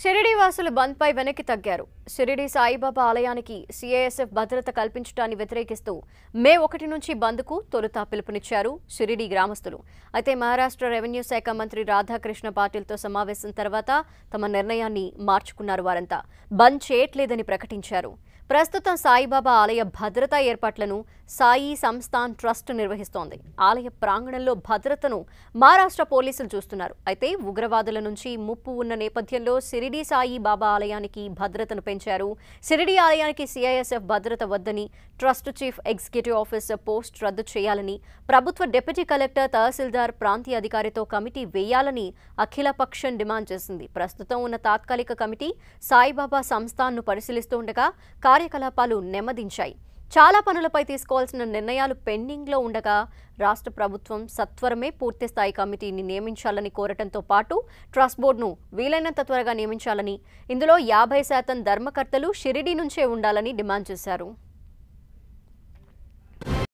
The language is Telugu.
షిరిడి వాసులు బంద్పై వెనక్కి తగ్గారు షిరిడి సాయిబాబా ఆలయానికి సిఐఎస్ఎఫ్ భద్రత కల్పించడాన్ని వ్యతిరేకిస్తూ మే ఒకటి నుంచి బంద్కు తొలుత పిలుపునిచ్చారు షిరిడి గ్రామస్తులు అయితే మహారాష్ట్ర రెవెన్యూ శాఖ మంత్రి రాధాకృష్ణ పాటిల్తో సమావేశం తర్వాత తమ నిర్ణయాన్ని మార్చుకున్నారు వారంతా బంద్ చేయట్లేదని ప్రకటించారు ప్రస్తుతం సాయిబాబా ఆలయ భద్రతా ఏర్పాట్లను సాయి సంస్థాన్ ట్రస్ట్ నిర్వహిస్తోంది ఆలయ ప్రాంగణంలో భద్రతను మహారాష్ట్ర పోలీసులు చూస్తున్నారు అయితే ఉగ్రవాదుల నుంచి ముప్పు ఉన్న నేపథ్యంలో సిరి షిరిడి సాయి బాబా ఆలయానికి భద్రతను పెంచారు షిరిడి ఆలయానికి సిఐఎస్ఎఫ్ భద్రత వద్దని trust chief executive officer post రద్దు చేయాలని ప్రభుత్వ డిప్యూటీ కలెక్టర్ తహసీల్దార్ ప్రాంతీయ అధికారితో కమిటీ వేయాలని అఖిలపక్షం డిమాండ్ చేసింది ప్రస్తుతం ఉన్న తాత్కాలిక కమిటీ సాయిబాబా సంస్థాన్ను పరిశీలిస్తుండగా కార్యకలాపాలు నెమ్మదించాయి చాలా పనులపై తీసుకోవాల్సిన నిర్ణయాలు పెండింగ్లో ఉండగా రాష్ట్ర ప్రభుత్వం సత్వరమే పూర్తిస్థాయి కమిటీని నియమించాలని కోరటంతో పాటు ట్రస్ట్ బోర్డును వీలైనంత త్వరగా నియమించాలని ఇందులో యాభై శాతం ధర్మకర్తలు షిరిడి నుంచే ఉండాలని డిమాండ్ చేశారు